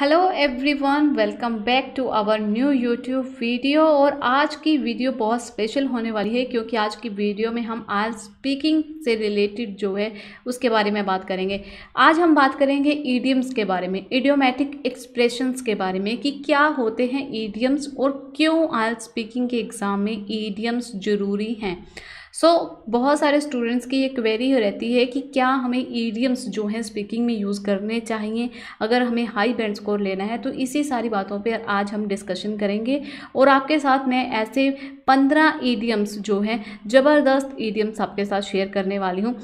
hello everyone welcome back to our new YouTube video और आज की वीडियो बहुत स्पेशल होने वाली है क्योंकि आज की वीडियो में हम आज स्पीकिंग से रिलेटेड जो है उसके बारे में बात करेंगे आज हम बात करेंगे ईडियम्स के बारे में ईडियोमेटिक एक्सप्रेशंस के बारे में कि क्या होते हैं ईडियम्स और क्यों आज स्पीकिंग के एग्ज़ाम में ईडियम्स ज़रूरी हैं सो so, बहुत सारे स्टूडेंट्स की ये क्वेरी रहती है कि क्या हमें ईडियम्स जो हैं स्पीकिंग में यूज़ करने चाहिए अगर हमें हाई बैंड स्कोर लेना है तो इसी सारी बातों पर आज हम डिस्कशन करेंगे और आपके साथ मैं ऐसे पंद्रह ईडियम्स जो हैं ज़बरदस्त ईडियम्स आपके साथ शेयर करने वाली हूँ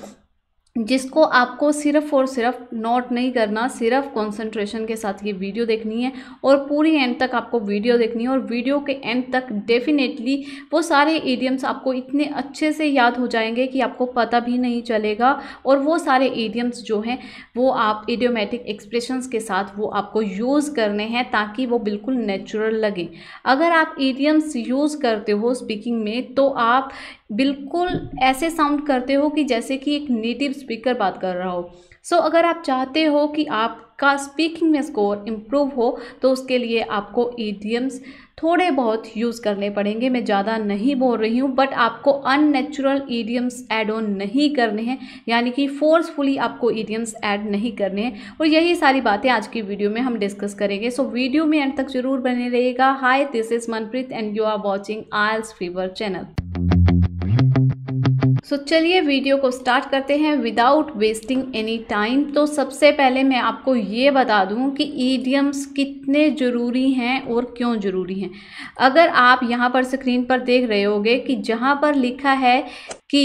जिसको आपको सिर्फ और सिर्फ नोट नहीं करना सिर्फ कंसंट्रेशन के साथ ये वीडियो देखनी है और पूरी एंड तक आपको वीडियो देखनी है और वीडियो के एंड तक डेफिनेटली वो सारे एडियम्स आपको इतने अच्छे से याद हो जाएंगे कि आपको पता भी नहीं चलेगा और वो सारे एडियम्स जो हैं वो आप एडियोमेटिक एक्सप्रेशंस के साथ वो आपको यूज़ करने हैं ताकि वो बिल्कुल नेचुरल लगें अगर आप एडियम्स यूज़ करते हो स्पीकिंग में तो आप बिल्कुल ऐसे साउंड करते हो कि जैसे कि एक नेटिव स्पीकर बात कर रहा हो सो so, अगर आप चाहते हो कि आपका स्पीकिंग में स्कोर इम्प्रूव हो तो उसके लिए आपको ईडियम्स थोड़े बहुत यूज़ करने पड़ेंगे मैं ज़्यादा नहीं बोल रही हूँ बट आपको अननेचुरल ईडियम्स ऐड ऑन नहीं करने हैं यानी कि फोर्सफुली आपको ईडियम्स ऐड नहीं करने हैं और यही सारी बातें आज की वीडियो में हम डिस्कस करेंगे सो so, वीडियो में एंड तक जरूर बने रहेगा hi this is Manpreet and you are watching IELTS fever channel so so, चलिए वीडियो को स्टार्ट करते हैं विदाउट वेस्टिंग एनी टाइम तो सबसे पहले मैं आपको ये बता दूं कि ईडियम्स कितने ज़रूरी हैं और क्यों ज़रूरी हैं अगर आप यहाँ पर स्क्रीन पर देख रहे होगे कि जहाँ पर लिखा है कि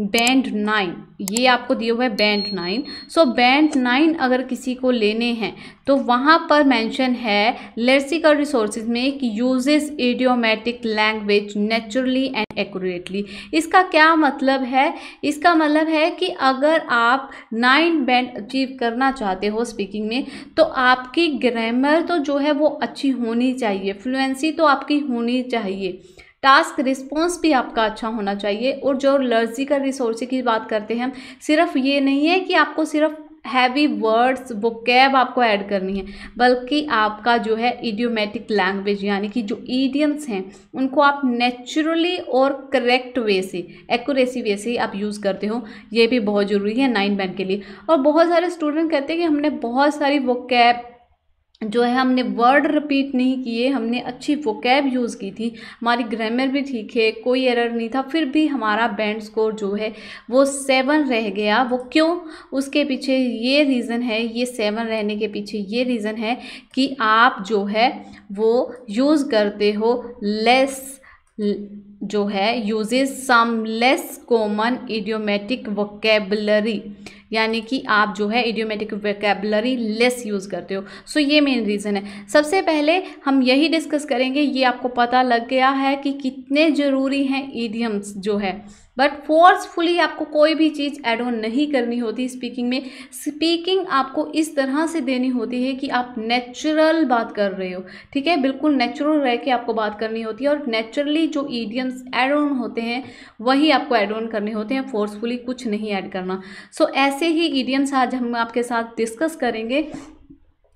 बैंड नाइन ये आपको दिए हुए हैं band nine so band nine अगर किसी को लेने हैं तो वहाँ पर मेंशन है लेक्सिकल रिसोर्सेज में कि uses idiomatic language naturally and accurately इसका क्या मतलब है इसका मतलब है कि अगर आप नाइन बैंड अचीव करना चाहते हो स्पीकिंग में तो आपकी ग्रामर तो जो है वो अच्छी होनी चाहिए फ्लुएंसी तो आपकी होनी चाहिए टास्क रिस्पॉन्स भी आपका अच्छा होना चाहिए और जो लर्जिकल रिसोर्स की बात करते हैं हम सिर्फ ये नहीं है कि आपको सिर्फ हैवी वर्ड्स वो कैब आपको ऐड करनी है बल्कि आपका जो है इडियोमेटिक लैंग्वेज यानी कि जो ईडियम्स हैं उनको आप नेचुरली और करेक्ट वे से एक्यूरेसी वे से आप यूज़ करते हो ये भी बहुत ज़रूरी है नाइन बैंड के लिए और बहुत सारे स्टूडेंट कहते हैं कि हमने बहुत सारी वो कैब जो है हमने वर्ड रिपीट नहीं किए हमने अच्छी वोकैब यूज़ की थी हमारी ग्रामर भी ठीक है कोई एरर नहीं था फिर भी हमारा बैंड स्कोर जो है वो सेवन रह गया वो क्यों उसके पीछे ये रीज़न है ये सेवन रहने के पीछे ये रीज़न है कि आप जो है वो यूज़ करते हो लेस जो है uses some less common idiomatic vocabulary यानी कि आप जो है इडियोमेटिक वैकेबलरी लेस यूज़ करते हो सो ये मेन रीज़न है सबसे पहले हम यही डिस्कस करेंगे ये आपको पता लग गया है कि कितने ज़रूरी हैं ईडियम्स जो है बट फोर्सफुली आपको कोई भी चीज़ एड ऑन नहीं करनी होती स्पीकिंग में स्पीकिंग आपको इस तरह से देनी होती है कि आप नेचुरल बात कर रहे हो ठीक है बिल्कुल नेचुरल रह के आपको बात करनी होती है और नेचुरली जो ईडियम्स एड ऑन होते हैं वही आपको एड ऑन करने होते हैं फोर्सफुली कुछ नहीं ऐड करना सो so, ऐसे ही ईडियम्स आज हम आपके साथ डिस्कस करेंगे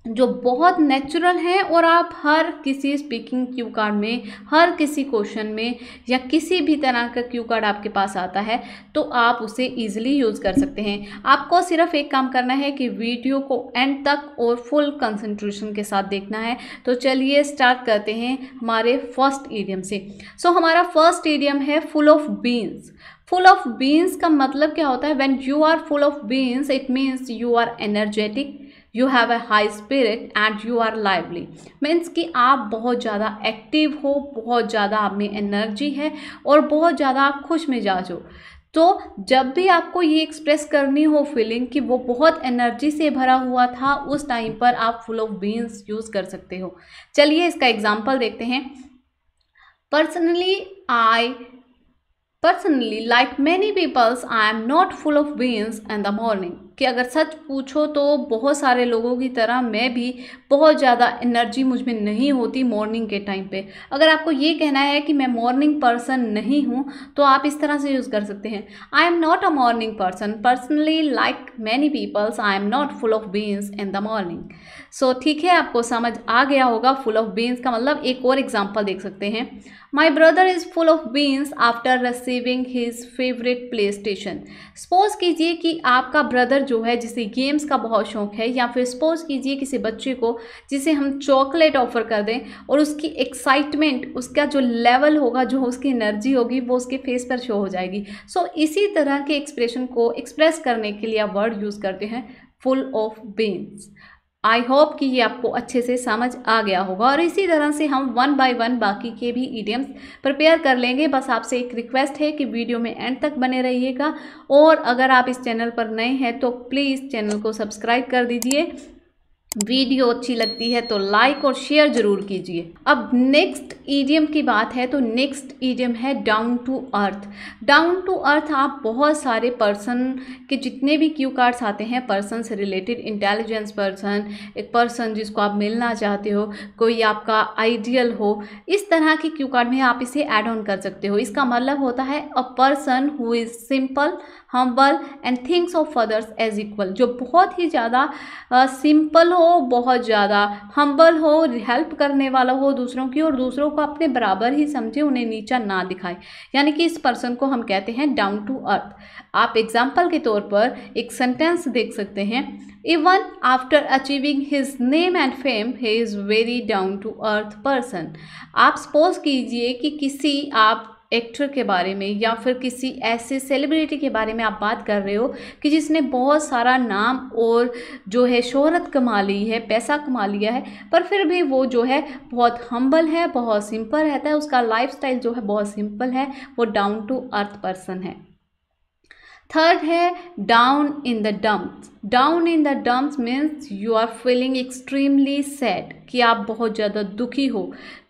जो बहुत नेचुरल हैं और आप हर किसी स्पीकिंग क्यू कार्ड में हर किसी क्वेश्चन में या किसी भी तरह का क्यू कार्ड आपके पास आता है तो आप उसे इजीली यूज़ कर सकते हैं आपको सिर्फ एक काम करना है कि वीडियो को एंड तक और फुल कंसंट्रेशन के साथ देखना है तो चलिए स्टार्ट करते हैं हमारे फर्स्ट एडियम से सो so, हमारा फर्स्ट एडियम है full of beans full of beans का मतलब क्या होता है when you are full of beans it means you are energetic you have a high spirit and you are lively means कि आप बहुत ज़्यादा एक्टिव हो बहुत ज़्यादा आप में एनर्जी है और बहुत ज़्यादा आप खुश मिजाज हो तो जब भी आपको ये एक्सप्रेस करनी हो फीलिंग कि वो बहुत एनर्जी से भरा हुआ था उस टाइम पर आप फुल ऑफ बीन्स यूज़ कर सकते हो चलिए इसका एग्जाम्पल देखते हैं personally I personally like many peoples I am not full of beans in the morning कि अगर सच पूछो तो बहुत सारे लोगों की तरह मैं भी बहुत ज़्यादा एनर्जी मुझ में नहीं होती मॉर्निंग के टाइम पे अगर आपको ये कहना है कि मैं मॉर्निंग पर्सन नहीं हूँ तो आप इस तरह से यूज़ कर सकते हैं I am not a morning person personally like many peoples I am not full of beans in the morning so so, ठीक है आपको समझ आ गया होगा फुल ऑफ बीन्स का मतलब एक और एग्जाम्पल देख सकते हैं my brother is full of beans after receiving his favourite PlayStation suppose कीजिए कि आपका ब्रदर जो है जिसे गेम्स का बहुत शौक है या फिर सपोज कीजिए किसी बच्चे को जिसे हम चॉकलेट ऑफर कर दें और उसकी एक्साइटमेंट उसका जो लेवल होगा जो उसकी एनर्जी होगी वो उसके फेस पर शो हो जाएगी सो so, इसी तरह के एक्सप्रेशन को एक्सप्रेस करने के लिए आप वर्ड यूज़ करते हैं full of beans I hope कि ये आपको अच्छे से समझ आ गया होगा और इसी तरह से हम वन बाय वन बाकी के भी ईडियम्स प्रिपेयर कर लेंगे बस आपसे एक रिक्वेस्ट है कि वीडियो में एंड तक बने रहिएगा और अगर आप इस चैनल पर नए हैं तो प्लीज़ चैनल को सब्सक्राइब कर दीजिए वीडियो अच्छी लगती है तो लाइक और शेयर ज़रूर कीजिए अब नेक्स्ट ईडियम की बात है तो नेक्स्ट ईडियम है down to earth down to earth आप बहुत सारे पर्सन के जितने भी क्यू कार्ड्स आते हैं पर्सन से रिलेटेड इंटेलिजेंस पर्सन एक पर्सन जिसको आप मिलना चाहते हो कोई आपका आइडियल हो इस तरह के क्यू कार्ड में आप इसे एड ऑन कर सकते हो इसका मतलब होता है a person who is simple humble and thinks of others as equal जो बहुत ही ज़्यादा सिंपल हो बहुत ज़्यादा हम्बल हो हेल्प करने वाला हो दूसरों की और दूसरों को अपने बराबर ही समझे उन्हें नीचा ना दिखाए यानी कि इस पर्सन को हम कहते हैं डाउन टू अर्थ आप एग्जाम्पल के तौर पर एक सेंटेंस देख सकते हैं even after achieving his name and fame he is very down to earth person आप सपोज कीजिए कि किसी आप एक्टर के बारे में या फिर किसी ऐसे सेलिब्रिटी के बारे में आप बात कर रहे हो कि जिसने बहुत सारा नाम और जो है शोहरत कमा ली है पैसा कमा लिया है पर फिर भी वो जो है बहुत हम्बल है बहुत सिंपल रहता है उसका लाइफ जो है बहुत सिंपल है वो डाउन टू अर्थ पर्सन है थर्ड है down in the dumps down in the dumps means you are feeling extremely sad कि आप बहुत ज़्यादा दुखी हो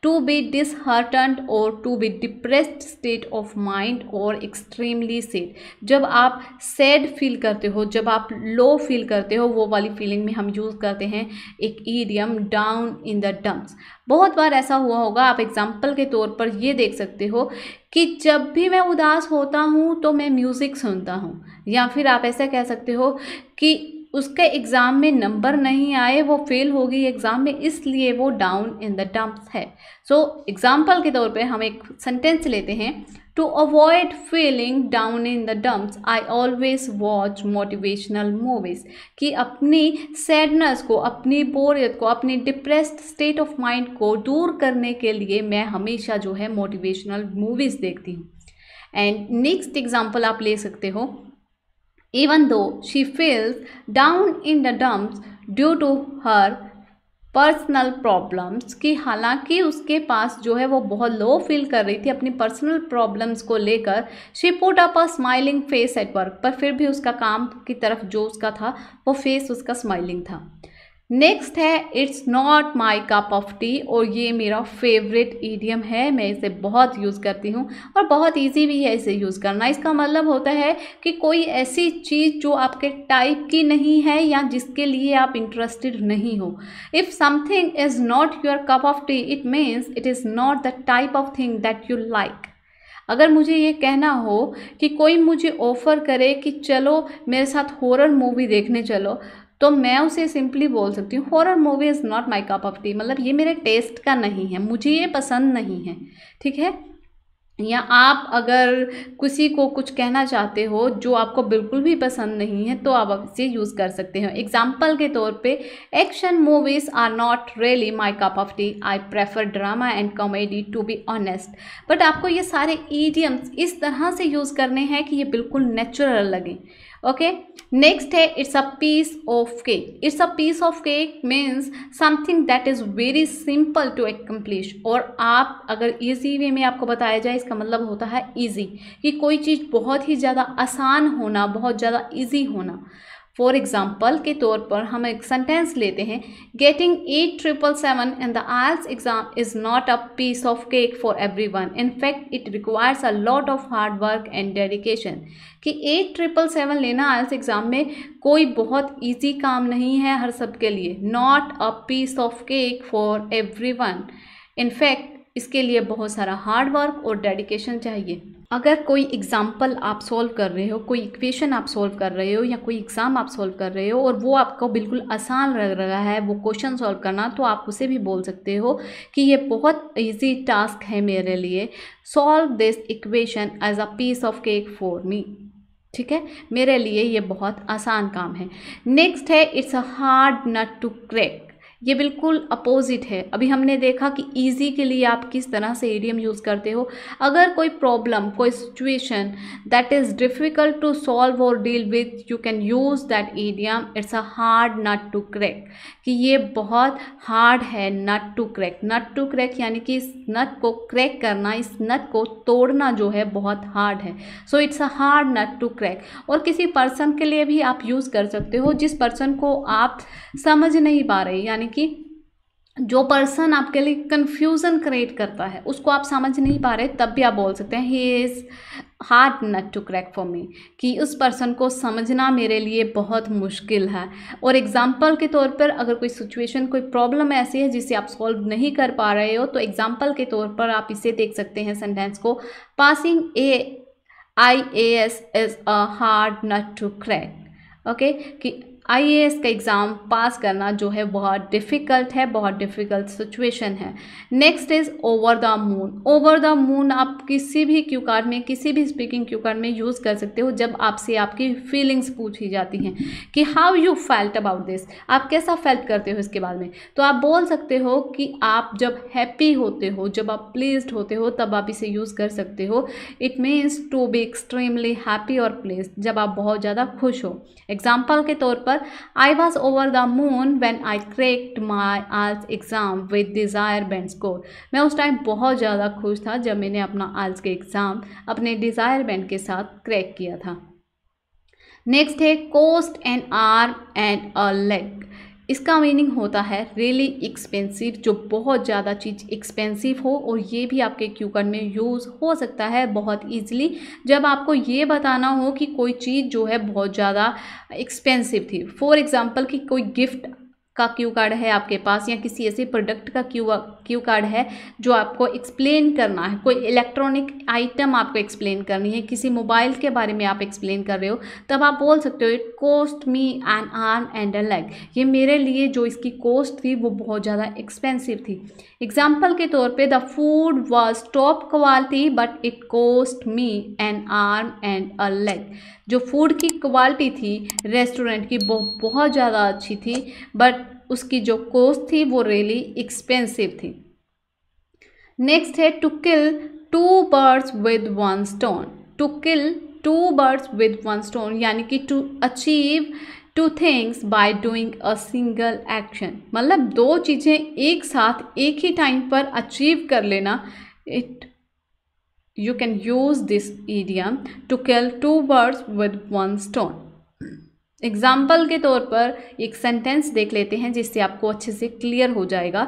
टू बी डिसहर्टनड और to be depressed state of mind और एक्सट्रीमली सेड जब आप सैड फील करते हो जब आप लो फील करते हो वो वाली फीलिंग में हम यूज़ करते हैं एक idiom down in the dumps बहुत बार ऐसा हुआ होगा आप एग्जाम्पल के तौर पर ये देख सकते हो कि जब भी मैं उदास होता हूँ तो मैं म्यूज़िक सुनता हूँ या फिर आप ऐसा कह सकते हो कि उसके एग्ज़ाम में नंबर नहीं आए वो फेल हो गई एग्ज़ाम में इसलिए वो डाउन इन द डम्प्स है सो so, एग्ज़ाम्पल के तौर पे हम एक सेंटेंस लेते हैं to avoid feeling down in the dumps I always watch motivational movies कि अपनी सैडनेस को अपनी बोरियत को अपनी डिप्रेस्ड स्टेट ऑफ माइंड को दूर करने के लिए मैं हमेशा जो है मोटिवेशनल मूवीज़ देखती हूँ एंड नेक्स्ट एग्ज़ाम्पल आप ले सकते हो even though she feels down in the dumps due to her personal problems कि हालांकि उसके पास जो है वो बहुत लो फील कर रही थी अपनी पर्सनल प्रॉब्लम्स को लेकर she put up a smiling face at work पर फिर भी उसका काम की तरफ जो उसका था वो फेस उसका स्माइलिंग था नेक्स्ट है it's not my cup of tea और ये मेरा फेवरेट ईडियम है मैं इसे बहुत यूज़ करती हूँ और बहुत इजी भी है इसे यूज़ करना इसका मतलब होता है कि कोई ऐसी चीज़ जो आपके टाइप की नहीं है या जिसके लिए आप इंटरेस्टेड नहीं हो if something is not your cup of tea it means it is not the type of thing that you like अगर मुझे ये कहना हो कि कोई मुझे ऑफ़र करे कि चलो मेरे साथ हॉरर मूवी देखने चलो तो मैं उसे सिंपली बोल सकती हूँ horror movie is not my cup of tea मतलब ये मेरे टेस्ट का नहीं है मुझे ये पसंद नहीं है ठीक है या आप अगर किसी को कुछ कहना चाहते हो जो आपको बिल्कुल भी पसंद नहीं है तो आप इसे यूज़ कर सकते हो एग्जाम्पल के तौर पे action movies are not really my cup of tea I prefer drama and comedy to be honest but आपको ये सारे ईडियम्स इस तरह से यूज़ करने हैं कि ये बिल्कुल नेचुरल लगें ओके नेक्स्ट है it's a piece of cake it's a piece of cake means something that is very simple to accomplish और आप अगर ईजी वे में आपको बताया जाए इसका मतलब होता है ईजी कि कोई चीज़ बहुत ही ज़्यादा आसान होना बहुत ज़्यादा ईजी होना फॉर एग्ज़ाम्पल के तौर पर हम एक सेंटेंस लेते हैं getting eight triple seven in the IELTS exam is not a piece of cake for everyone in fact it requires a lot of hard work and dedication कि eight triple seven लेना IELTS exam e में कोई बहुत easy काम नहीं है हर सब के लिए not a piece of cake for everyone in fact इसके लिए बहुत सारा हार्ड वर्क और डेडिकेशन चाहिए अगर कोई एग्ज़ाम्पल आप सॉल्व कर रहे हो कोई इक्वेशन आप सॉल्व कर रहे हो या कोई एग्ज़ाम आप सॉल्व कर रहे हो और वो आपको बिल्कुल आसान लग रहा है वो क्वेश्चन सॉल्व करना तो आप उसे भी बोल सकते हो कि ये बहुत इजी टास्क है मेरे लिए solve this equation as a piece of cake for me ठीक है मेरे लिए ये बहुत आसान काम है नेक्स्ट है it's a hard nut to crack ये बिल्कुल अपोजिट है अभी हमने देखा कि ईजी के लिए आप किस तरह से एडियम यूज़ करते हो अगर कोई प्रॉब्लम कोई situation that is difficult to solve और deal with you can use that idiom it's a hard nut to crack कि ये बहुत हार्ड है nut to crack nut to crack यानी कि इस नट को क्रैक करना इस नट को तोड़ना जो है बहुत हार्ड है so it's a hard nut to crack और किसी पर्सन के लिए भी आप यूज़ कर सकते हो जिस पर्सन को आप समझ नहीं पा रहे यानी कि जो पर्सन आपके लिए कन्फ्यूज़न क्रिएट करता है उसको आप समझ नहीं पा रहे तब भी आप बोल सकते हैं he is hard nut to crack for me कि उस पर्सन को समझना मेरे लिए बहुत मुश्किल है और एग्ज़ाम्पल के तौर पर अगर कोई सिचुएशन कोई प्रॉब्लम ऐसी है जिसे आप सॉल्व नहीं कर पा रहे हो तो एग्ज़ाम्पल के तौर पर आप इसे देख सकते हैं सेंटेंस को passing a I A S is a hard nut to crack okay कि आईएएस का एग्ज़ाम पास करना जो है बहुत डिफ़िकल्ट है बहुत डिफ़िकल्ट सिचुएशन है next is over the moon over the moon आप किसी भी क्यू कार्ड में किसी भी स्पीकिंग क्यू कार्ड में यूज़ कर सकते हो जब आपसे आपकी फीलिंग्स पूछी जाती हैं कि how you felt about this आप कैसा फेल्ट करते हो इसके बारे में तो आप बोल सकते हो कि आप जब हैप्पी होते हो जब आप प्लीज होते हो तब आप इसे यूज़ कर सकते हो it means to be extremely happy और प्लेस जब आप बहुत ज़्यादा खुश हो एग्जाम्पल के तौर पर पर I was over the moon when I cracked my arts exam with desire band score मैं उस टाइम बहुत ज़्यादा खुश था जब मैंने अपना आर्ट्स के एग्ज़ाम अपने डिज़ायर बैंड के साथ क्रैक किया था नेक्स्ट है cost and arm and a leg इसका मीनिंग होता है रियली really एक्सपेंसिव जो बहुत ज़्यादा चीज़ एक्सपेंसिव हो और ये भी आपके क्यूकन में यूज़ हो सकता है बहुत ईजिली जब आपको ये बताना हो कि कोई चीज़ जो है बहुत ज़्यादा एक्सपेंसिव थी फॉर एग्ज़ाम्पल कि कोई गिफ्ट का क्यू कार्ड है आपके पास या किसी ऐसे प्रोडक्ट का क्यू क्यू कार्ड है जो आपको एक्सप्लेन करना है कोई इलेक्ट्रॉनिक आइटम आपको एक्सप्लेन करनी है किसी मोबाइल के बारे में आप एक्सप्लेन कर रहे हो तब आप बोल सकते हो it cost me an arm and a leg ये मेरे लिए जो इसकी कॉस्ट थी वो बहुत ज़्यादा एक्सपेंसिव थी एग्जाम्पल के तौर पर the food was top quality but it cost me an arm and a leg जो फूड की क्वालिटी थी रेस्टोरेंट की बहुत ज़्यादा अच्छी थी बट उसकी जो कॉस्ट थी वो रियली एक्सपेंसिव थी नेक्स्ट है to kill two birds with one stone to kill two birds with one stone यानी कि to achieve two things by doing a single action मतलब दो चीज़ें एक साथ एक ही टाइम पर अचीव कर लेना it you can use this idiom to kill two birds with one stone example के तौर पर एक सेंटेंस देख लेते हैं जिससे आपको अच्छे से क्लियर हो जाएगा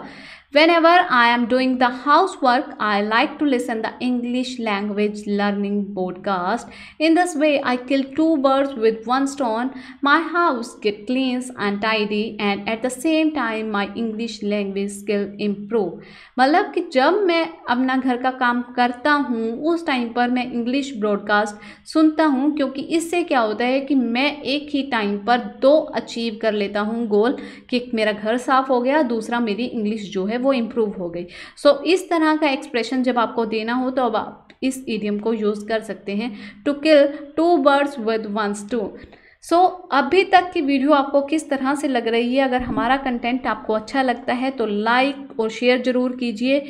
whenever i am doing the housework i like to listen the english language learning podcast in this way i kill two birds with one stone my house get cleans and tidy and at the same time my english language skill improve मतलब कि जब मैं अपना घर का काम करता हूँ उस टाइम पर मैं इंग्लिश ब्रॉडकास्ट सुनता हूँ क्योंकि इससे क्या होता है कि मैं एक ही टाइम पर दो अचीव कर लेता हूँ गोल कि मेरा घर साफ़ हो गया दूसरा मेरी इंग्लिश जो है वो इम्प्रूव हो गई सो so, इस तरह का एक्सप्रेशन जब आपको देना हो तो अब आप इस ईडियम को यूज़ कर सकते हैं to kill two birds with once to so so, अभी तक की वीडियो आपको किस तरह से लग रही है अगर हमारा कंटेंट आपको अच्छा लगता है तो लाइक और शेयर ज़रूर कीजिए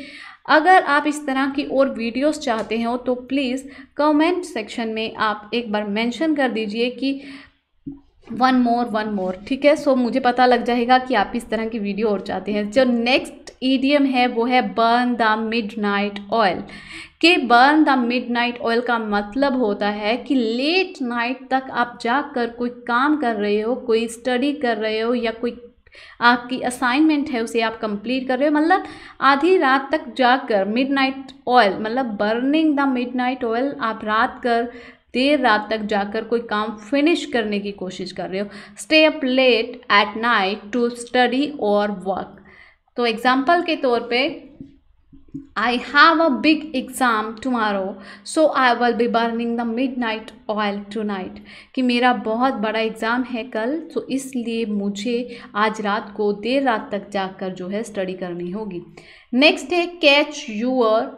अगर आप इस तरह की और वीडियोस चाहते हो तो प्लीज़ कमेंट सेक्शन में आप एक बार मेंशन कर दीजिए कि वन मोर वन मोर ठीक है सो so, मुझे पता लग जाएगा कि आप इस तरह की वीडियो और चाहते हैं जो नेक्स्ट ईडियम है वो है burn the midnight oil कि burn the midnight oil का मतलब होता है कि लेट नाइट तक आप जाकर कोई काम कर रहे हो कोई स्टडी कर रहे हो या कोई आपकी असाइनमेंट है उसे आप कंप्लीट कर रहे हो मतलब आधी रात तक जाकर मिडनाइट ऑयल मतलब बर्निंग द मिडनाइट ऑयल आप रात कर देर रात तक जाकर कोई काम फिनिश करने की कोशिश कर रहे हो stay up late at night to study और वर्क तो एग्ज़ाम्पल के तौर पे a big exam tomorrow so I will be burning the midnight oil tonight कि मेरा बहुत बड़ा एग्ज़ाम है कल तो इसलिए मुझे आज रात को देर रात तक जाकर जो है स्टडी करनी होगी नेक्स्ट है कैच यूअर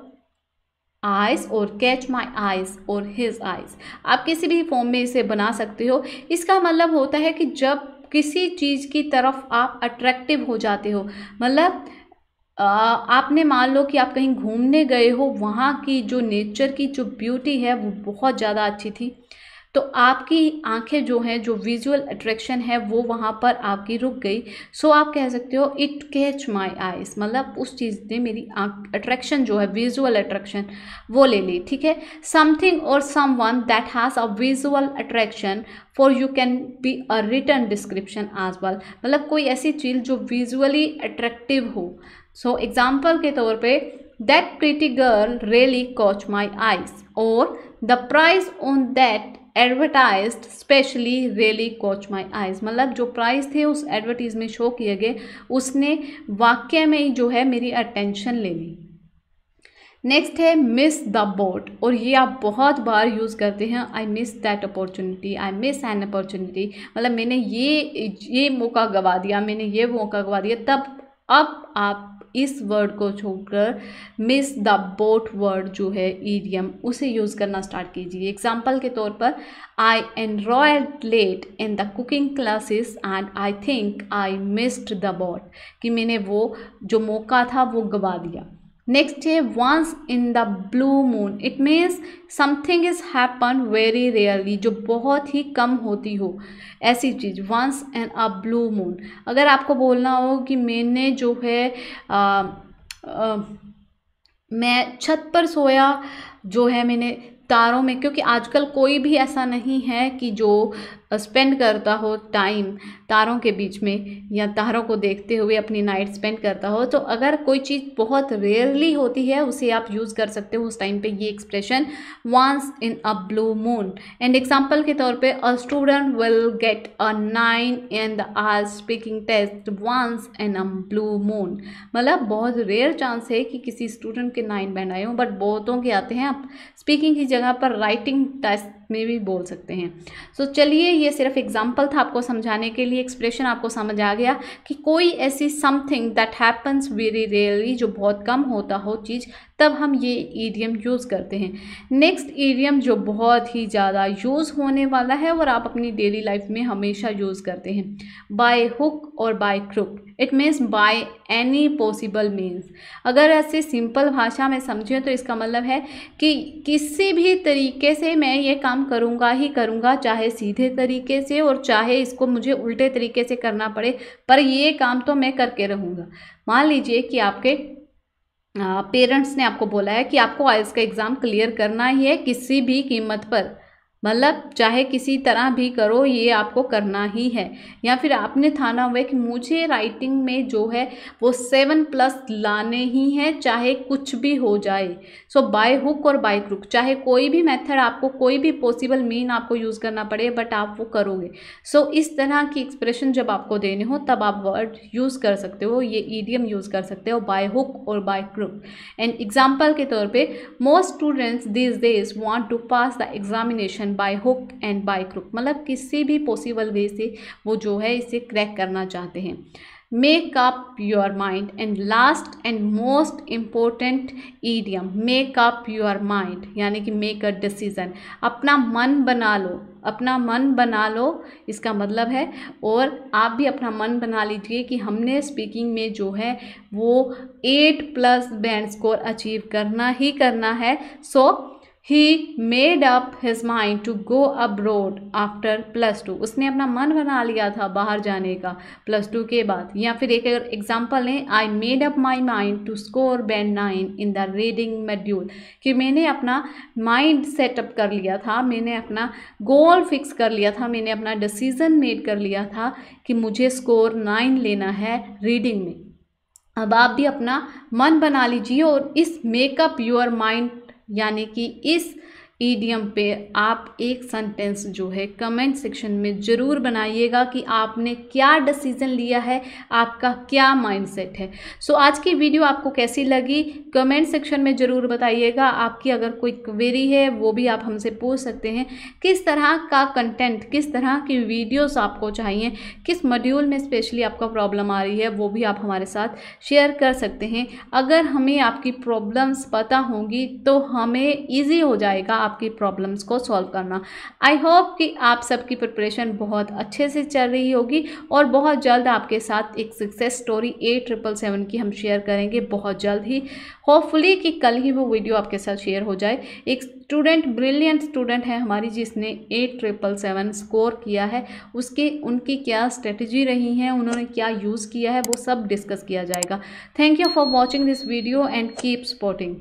आइज और कैच माई आइज और हिज आइज आप किसी भी फॉर्म में इसे बना सकते हो इसका मतलब होता है कि जब किसी चीज़ की तरफ आप अट्रैक्टिव हो जाते हो मतलब आपने मान लो कि आप कहीं घूमने गए हो वहाँ की जो नेचर की जो ब्यूटी है वो बहुत ज़्यादा अच्छी थी तो आपकी आंखें जो हैं जो विजुअल अट्रैक्शन है वो वहाँ पर आपकी रुक गई सो आप कह सकते हो इट कैच माय आइज़ मतलब उस चीज़ ने मेरी अट्रैक्शन जो है विजुअल अट्रैक्शन वो ले ली ठीक है समथिंग और someone that has a visual attraction for you can be a return description आज वाल मतलब कोई ऐसी चीज़ जो विजुअली अट्रैक्टिव हो सो so, एग्ज़ाम्पल के तौर पर that pretty girl really caught my eyes और the price on that advertised specially really caught my eyes मतलब जो प्राइस थे उस एडवर्टीज़ में शो किए गए उसने वाक्य में जो है मेरी अटेंशन ले ली नेक्स्ट है मिस द बोट और ये आप बहुत बार यूज़ करते हैं I miss that opportunity I miss an opportunity मतलब मैंने ये ये मौका गवा दिया मैंने ये मौका गवा दिया तब अब आप इस वर्ड को छोड़कर मिस द बोट वर्ड जो है ईडियम उसे यूज़ करना स्टार्ट कीजिए एग्जाम्पल के तौर पर I enrolled late in the cooking classes and I think I missed the boat कि मैंने वो जो मौका था वो गवा दिया नेक्स्ट है once in the blue moon it means something is happen very rarely जो बहुत ही कम होती हो ऐसी चीज़ once in a blue moon अगर आपको बोलना हो कि मैंने जो है आ, आ, मैं छत पर सोया जो है मैंने तारों में क्योंकि आजकल कोई भी ऐसा नहीं है कि जो स्पेंड करता हो टाइम तारों के बीच में या तारों को देखते हुए अपनी नाइट स्पेंड करता हो तो अगर कोई चीज़ बहुत रेयरली होती है उसे आप यूज़ कर सकते हो उस टाइम पे ये expression once in a blue moon and example के तौर पे a student will get a nine in the are speaking test once in a blue moon मतलब बहुत रेयर चांस है कि किसी स्टूडेंट के नाइन बैंड आए हों बट बहुतों के आते हैं आप स्पीकिंग की जगह पर राइटिंग टेस्ट में भी बोल सकते हैं सो so, चलिए ये सिर्फ एग्जाम्पल था आपको समझाने के लिए एक्सप्रेशन आपको समझ आ गया कि कोई ऐसी something that happens very rarely जो बहुत कम होता हो चीज़ तब हम ये ईडियम यूज़ करते हैं नेक्स्ट ईडियम जो बहुत ही ज़्यादा यूज़ होने वाला है और आप अपनी डेली लाइफ में हमेशा यूज़ करते हैं by hook or by crook it means by any possible means अगर ऐसे सिंपल भाषा में समझें तो इसका मतलब है कि किसी भी तरीके से मैं ये काम करूँगा ही करूँगा चाहे सीधे तरीके से और चाहे इसको मुझे उल्टे तरीके से करना पड़े पर ये काम तो मैं करके रहूँगा मान लीजिए कि आपके पेरेंट्स ने आपको बोला है कि आपको आयल्स का एग्ज़ाम क्लियर करना ही है किसी भी कीमत पर मतलब चाहे किसी तरह भी करो ये आपको करना ही है या फिर आपने थाना हुआ कि मुझे राइटिंग में जो है वो सेवन प्लस लाने ही हैं चाहे कुछ भी हो जाए so by hook or by crook चाहे कोई भी मेथड आपको कोई भी पॉसिबल मीन आपको यूज़ करना पड़े बट आप वो करोगे सो so, इस तरह की एक्सप्रेशन जब आपको देने हो तब आप वर्ड यूज़ कर सकते हो ये ईडियम यूज़ कर सकते हो by hook or by crook and example के तौर पर most students these days want to pass the examination operation by hook and by crook मतलब किसी भी पॉसिबल वे से वो जो है इसे क्रैक करना चाहते हैं make up your mind and last and most important idiom make up your mind यानी कि मेक अ डिसीज़न अपना मन बना लो अपना मन बना लो इसका मतलब है और आप भी अपना मन बना लीजिए कि हमने स्पीकिंग में जो है वो eight plus band score achieve करना ही करना है so so, he made up his mind to go abroad after plus two उसने अपना मन बना लिया था बाहर जाने का प्लस टू के बाद या फिर एक अगर एग्जाम्पल लें I made up my mind to score band nine in the reading module कि मैंने अपना माइंड सेटअप कर लिया था मैंने अपना गोल फिक्स कर लिया था मैंने अपना डिसीज़न मेड कर लिया था कि मुझे स्कोर नाइन लेना है रीडिंग में अब आप भी अपना मन बना लीजिए और इस मेकअप योर माइंड यानी कि इस ईडियम पे आप एक सेंटेंस जो है कमेंट सेक्शन में ज़रूर बनाइएगा कि आपने क्या डिसीज़न लिया है आपका क्या माइंडसेट है सो so, आज की वीडियो आपको कैसी लगी कमेंट सेक्शन में ज़रूर बताइएगा आपकी अगर कोई क्वेरी है वो भी आप हमसे पूछ सकते हैं किस तरह का कंटेंट किस तरह की वीडियोस आपको चाहिए किस मॉड्यूल में स्पेशली आपका प्रॉब्लम आ रही है वो भी आप हमारे साथ शेयर कर सकते हैं अगर हमें आपकी प्रॉब्लम्स पता होंगी तो हमें ईजी हो जाएगा आपकी प्रॉब्लम्स को सॉल्व करना आई होप कि आप सबकी प्रिपरेशन बहुत अच्छे से चल रही होगी और बहुत जल्द आपके साथ एक success story at triple seven की हम शेयर करेंगे बहुत जल्द ही होपफुली कि कल ही वो वीडियो आपके साथ शेयर हो जाए एक स्टूडेंट ब्रिलियंट स्टूडेंट है हमारी जिसने एट ट्रिपल सेवन स्कोर किया है उसके उनकी क्या स्ट्रेटजी रही हैं उन्होंने क्या यूज़ किया है वो सब डिस्कस किया जाएगा thank you for watching this video and keep supporting